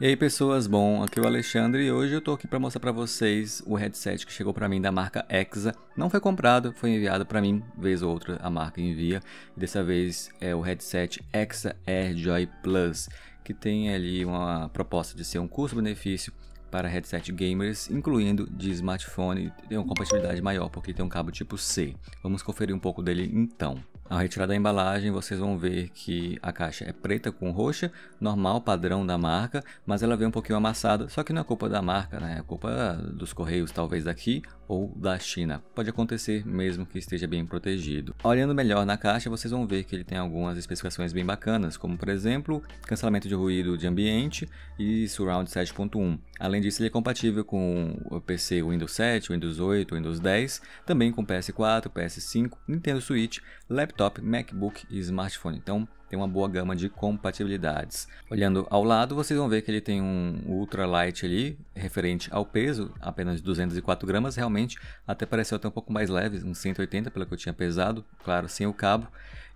E aí pessoas, bom, aqui é o Alexandre e hoje eu tô aqui para mostrar para vocês o headset que chegou para mim da marca Exa. Não foi comprado, foi enviado para mim, vez ou outra a marca envia. E dessa vez é o headset Exa AirJoy Plus, que tem ali uma proposta de ser um custo-benefício para headset gamers, incluindo de smartphone, tem uma compatibilidade maior porque tem um cabo tipo C. Vamos conferir um pouco dele então. Ao retirar da embalagem, vocês vão ver que a caixa é preta com roxa, normal, padrão da marca, mas ela vem um pouquinho amassada, só que não é culpa da marca, né? É culpa dos correios, talvez daqui ou da China. Pode acontecer mesmo que esteja bem protegido. Olhando melhor na caixa, vocês vão ver que ele tem algumas especificações bem bacanas, como por exemplo, cancelamento de ruído de ambiente e Surround 7.1. Além disso, ele é compatível com o PC Windows 7, Windows 8, Windows 10, também com PS4, PS5, Nintendo Switch, laptop laptop, MacBook e smartphone. Então tem uma boa gama de compatibilidades. Olhando ao lado, vocês vão ver que ele tem um ultralight ali, referente ao peso, apenas 204 gramas. Realmente até pareceu até um pouco mais leve, uns 180 pelo que eu tinha pesado, claro, sem o cabo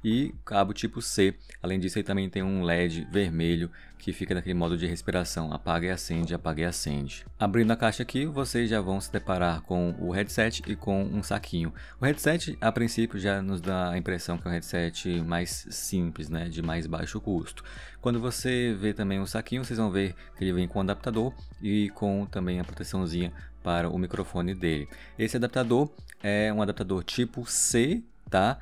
e cabo tipo C. Além disso, ele também tem um LED vermelho que fica naquele modo de respiração, apaga e acende, apaga e acende. Abrindo a caixa aqui, vocês já vão se deparar com o headset e com um saquinho. O headset, a princípio, já nos dá a impressão que é um headset mais simples, né, de mais baixo custo. Quando você vê também o saquinho, vocês vão ver que ele vem com um adaptador e com também a proteçãozinha para o microfone dele. Esse adaptador é um adaptador tipo C tá?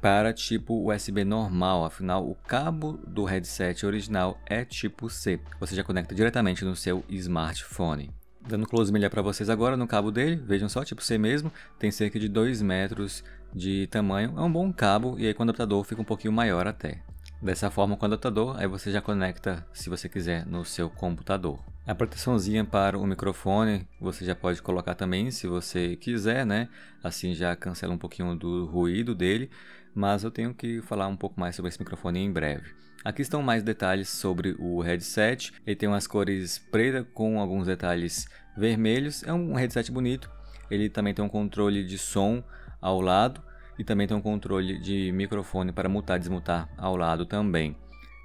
Para tipo USB normal, afinal o cabo do headset original é tipo C. Você já conecta diretamente no seu smartphone. Dando close melhor para vocês agora no cabo dele, vejam só, tipo C mesmo, tem cerca de 2 metros de tamanho, é um bom cabo e aí com o adaptador fica um pouquinho maior até. Dessa forma com o adaptador, aí você já conecta, se você quiser, no seu computador. A proteçãozinha para o microfone, você já pode colocar também, se você quiser, né? Assim já cancela um pouquinho do ruído dele, mas eu tenho que falar um pouco mais sobre esse microfone em breve. Aqui estão mais detalhes sobre o headset. Ele tem umas cores preta com alguns detalhes vermelhos. É um headset bonito. Ele também tem um controle de som ao lado e também tem um controle de microfone para mutar e desmutar ao lado também.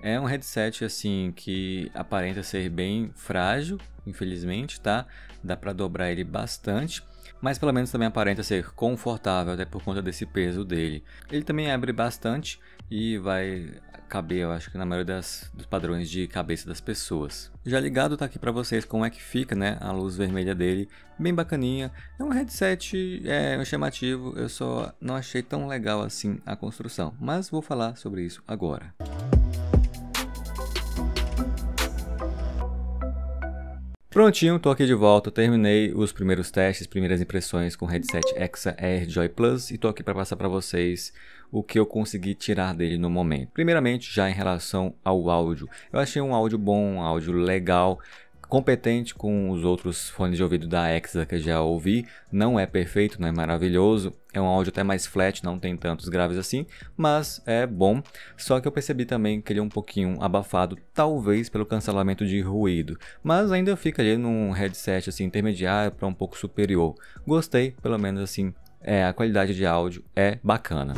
É um headset assim que aparenta ser bem frágil, infelizmente, tá? Dá para dobrar ele bastante, mas pelo menos também aparenta ser confortável até por conta desse peso dele. Ele também abre bastante, e vai caber, eu acho que na maioria das, dos padrões de cabeça das pessoas. Já ligado tá aqui para vocês como é que fica, né, a luz vermelha dele, bem bacaninha. É um headset é, chamativo, eu só não achei tão legal assim a construção, mas vou falar sobre isso agora. Música Prontinho, tô aqui de volta, terminei os primeiros testes, primeiras impressões com o headset Exa Air Joy Plus e tô aqui para passar para vocês o que eu consegui tirar dele no momento. Primeiramente, já em relação ao áudio, eu achei um áudio bom, um áudio legal, competente com os outros fones de ouvido da Exa que já ouvi, não é perfeito, não é maravilhoso, é um áudio até mais flat, não tem tantos graves assim, mas é bom. Só que eu percebi também que ele é um pouquinho abafado, talvez pelo cancelamento de ruído, mas ainda fica ali num headset assim intermediário para um pouco superior. Gostei, pelo menos assim, é, a qualidade de áudio é bacana.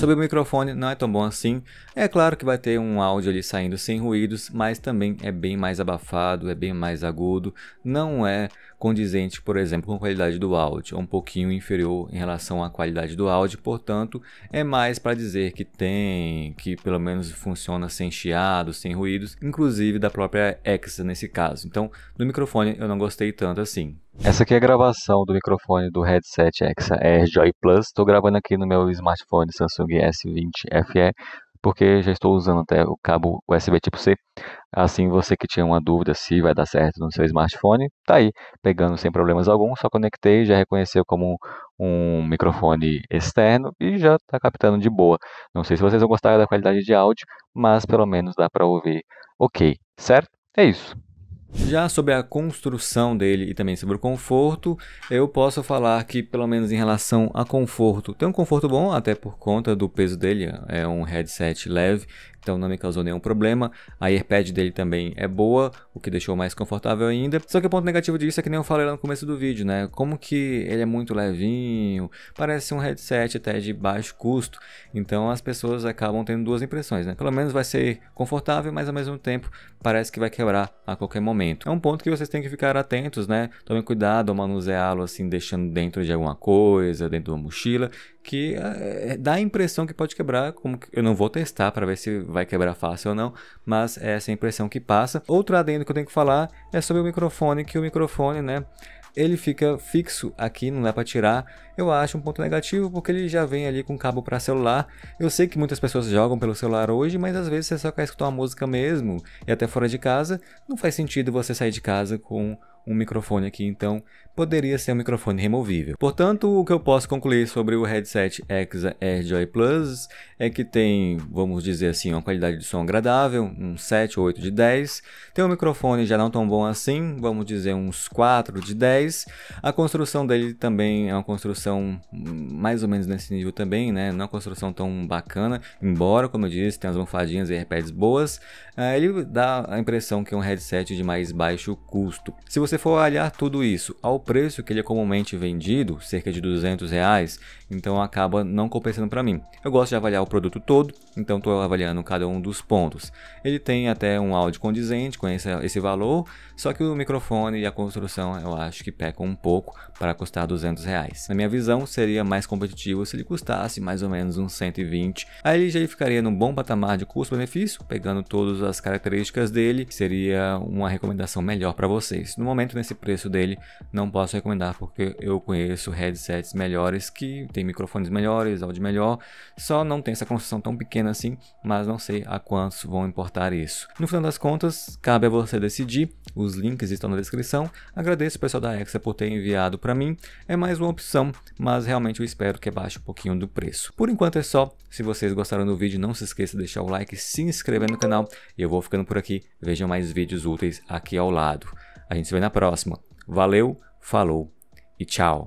Sobre o microfone não é tão bom assim. É claro que vai ter um áudio ali saindo sem ruídos, mas também é bem mais abafado, é bem mais agudo, não é condizente, por exemplo, com a qualidade do áudio, é um pouquinho inferior em relação à qualidade do áudio, portanto, é mais para dizer que tem, que pelo menos funciona sem chiado, sem ruídos, inclusive da própria Exa nesse caso. Então, do microfone eu não gostei tanto assim. Essa aqui é a gravação do microfone do headset Exa Air Joy Plus. Estou gravando aqui no meu smartphone Samsung S20 FE, porque já estou usando até o cabo USB tipo C. Assim, você que tinha uma dúvida se vai dar certo no seu smartphone, tá aí, pegando sem problemas algum, só conectei, já reconheceu como um microfone externo e já está captando de boa. Não sei se vocês vão gostar da qualidade de áudio, mas pelo menos dá para ouvir ok, certo? É isso. Já sobre a construção dele e também sobre o conforto, eu posso falar que, pelo menos em relação a conforto, tem um conforto bom, até por conta do peso dele, é um headset leve, então não me causou nenhum problema. A earpad dele também é boa, o que deixou mais confortável ainda. Só que o ponto negativo disso é que nem eu falei lá no começo do vídeo, né? Como que ele é muito levinho, parece um headset até de baixo custo. Então as pessoas acabam tendo duas impressões, né? Pelo menos vai ser confortável, mas ao mesmo tempo parece que vai quebrar a qualquer momento. É um ponto que vocês têm que ficar atentos, né? Tomem cuidado ao manuseá-lo assim, deixando dentro de alguma coisa, dentro de uma mochila, que eh, dá a impressão que pode quebrar, como que eu não vou testar para ver se vai quebrar fácil ou não, mas essa é essa a impressão que passa. Outro adendo que eu tenho que falar é sobre o microfone, que o microfone, né, ele fica fixo aqui, não dá para tirar. Eu acho um ponto negativo porque ele já vem ali com cabo para celular. Eu sei que muitas pessoas jogam pelo celular hoje, mas às vezes você só quer escutar uma música mesmo e até fora de casa, não faz sentido você sair de casa com um microfone aqui, então poderia ser um microfone removível. Portanto, o que eu posso concluir sobre o headset Exa AirJoy Plus é que tem, vamos dizer assim, uma qualidade de som agradável, um 7 ou 8 de 10. Tem um microfone já não tão bom assim, vamos dizer uns 4 de 10. A construção dele também é uma construção mais ou menos nesse nível também, né? Não é uma construção tão bacana, embora, como eu disse, tenha as almofadinhas e airpads boas. É, ele dá a impressão que é um headset de mais baixo custo. Se você você for olhar tudo isso ao preço que ele é comumente vendido, cerca de 200 reais, então acaba não compensando para mim. Eu gosto de avaliar o produto todo, então estou avaliando cada um dos pontos. Ele tem até um áudio condizente com esse, esse valor, só que o microfone e a construção eu acho que pecam um pouco para custar 200 reais. Na minha visão, seria mais competitivo se ele custasse mais ou menos uns 120. Aí ele já ficaria num bom patamar de custo-benefício, pegando todas as características dele, seria uma recomendação melhor para vocês. No momento, nesse preço dele, não posso recomendar porque eu conheço headsets melhores que tem microfones melhores, áudio melhor, só não tem essa construção tão pequena assim, mas não sei a quantos vão importar isso. No final das contas, cabe a você decidir, os links estão na descrição. Agradeço o pessoal da Exa por ter enviado para mim, é mais uma opção, mas realmente eu espero que baixe um pouquinho do preço. Por enquanto é só, se vocês gostaram do vídeo, não se esqueça de deixar o like, se inscrever no canal, eu vou ficando por aqui, vejam mais vídeos úteis aqui ao lado. A gente se vê na próxima. Valeu, falou e tchau!